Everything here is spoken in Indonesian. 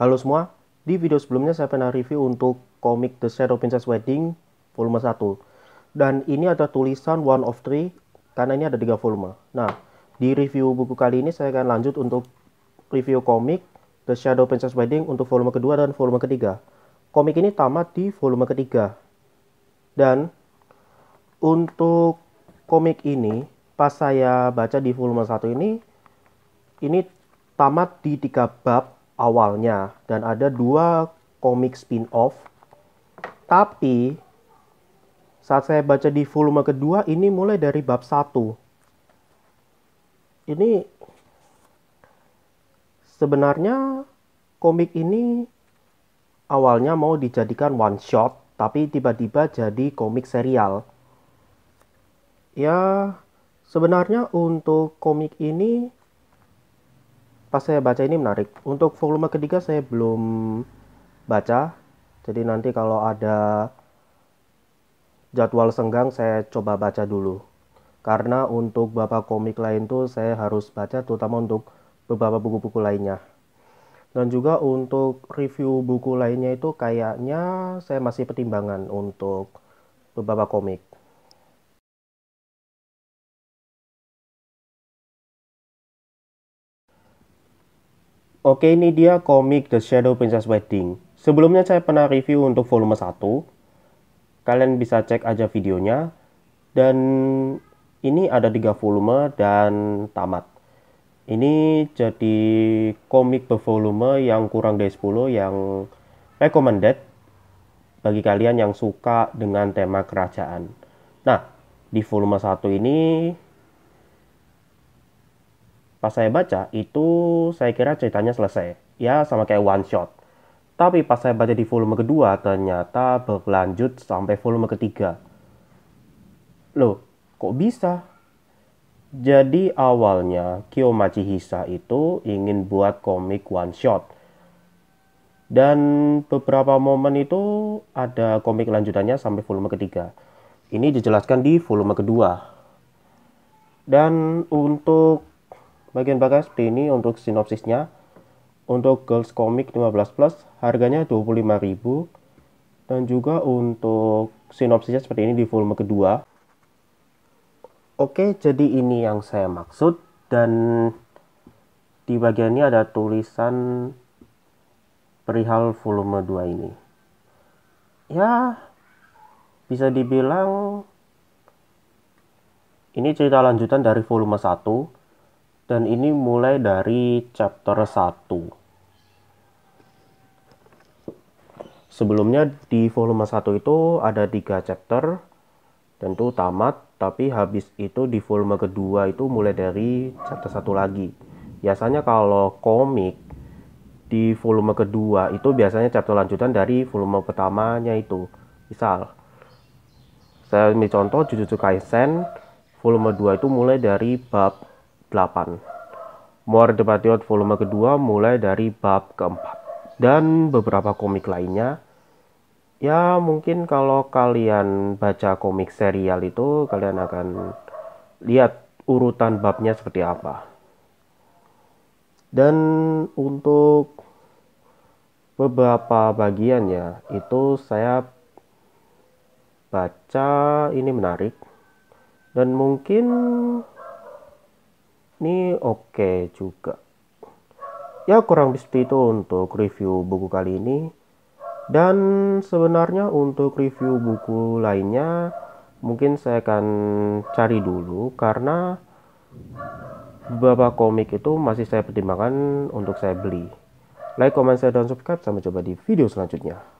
Halo semua, di video sebelumnya saya pernah review untuk komik The Shadow Princess Wedding volume 1. Dan ini ada tulisan One of Three karena ini ada tiga volume. Nah, di review buku kali ini saya akan lanjut untuk review komik The Shadow Princess Wedding untuk volume kedua dan volume ketiga. Komik ini tamat di volume ketiga. Dan untuk komik ini pas saya baca di volume 1 ini ini tamat di tiga bab awalnya dan ada dua komik spin-off. Tapi saat saya baca di volume kedua ini mulai dari bab 1. Ini sebenarnya komik ini awalnya mau dijadikan one shot tapi tiba-tiba jadi komik serial. Ya, sebenarnya untuk komik ini pas saya baca ini menarik. Untuk volume ketiga saya belum baca. Jadi nanti kalau ada jadwal senggang saya coba baca dulu. Karena untuk beberapa komik lain tuh saya harus baca terutama untuk beberapa buku-buku lainnya. Dan juga untuk review buku lainnya itu kayaknya saya masih pertimbangan untuk beberapa komik. Oke ini dia komik The Shadow Princess Wedding. Sebelumnya saya pernah review untuk volume 1. Kalian bisa cek aja videonya. Dan ini ada 3 volume dan tamat. Ini jadi komik bervolume yang kurang dari 10 yang recommended bagi kalian yang suka dengan tema kerajaan. Nah, di volume 1 ini Pas saya baca, itu saya kira ceritanya selesai. Ya, sama kayak one shot. Tapi pas saya baca di volume kedua, ternyata berlanjut sampai volume ketiga. Loh, kok bisa? Jadi awalnya Kiyomachi Hisa itu ingin buat komik one shot. Dan beberapa momen itu ada komik lanjutannya sampai volume ketiga. Ini dijelaskan di volume kedua. Dan untuk Bagian bagas ini untuk sinopsisnya. Untuk Girls Comic 15 plus harganya 25.000 dan juga untuk sinopsisnya seperti ini di volume kedua. Oke, jadi ini yang saya maksud dan di bagian ini ada tulisan perihal volume 2 ini. Ya, bisa dibilang ini cerita lanjutan dari volume 1 dan ini mulai dari chapter 1. Sebelumnya di volume 1 itu ada 3 chapter, tentu tamat, tapi habis itu di volume kedua itu mulai dari chapter 1 lagi. Biasanya kalau komik di volume kedua itu biasanya chapter lanjutan dari volume pertamanya itu. Misal, saya ambil contoh Jujutsu Kaisen, volume 2 itu mulai dari bab 8. More the Patriot volume kedua mulai dari bab keempat. Dan beberapa komik lainnya. Ya mungkin kalau kalian baca komik serial itu kalian akan lihat urutan babnya seperti apa. Dan untuk beberapa bagian ya itu saya baca ini menarik dan mungkin ini oke okay juga ya kurang lebih itu untuk review buku kali ini dan sebenarnya untuk review buku lainnya mungkin saya akan cari dulu karena beberapa komik itu masih saya pertimbangkan untuk saya beli like, comment, share, dan subscribe sampai jumpa di video selanjutnya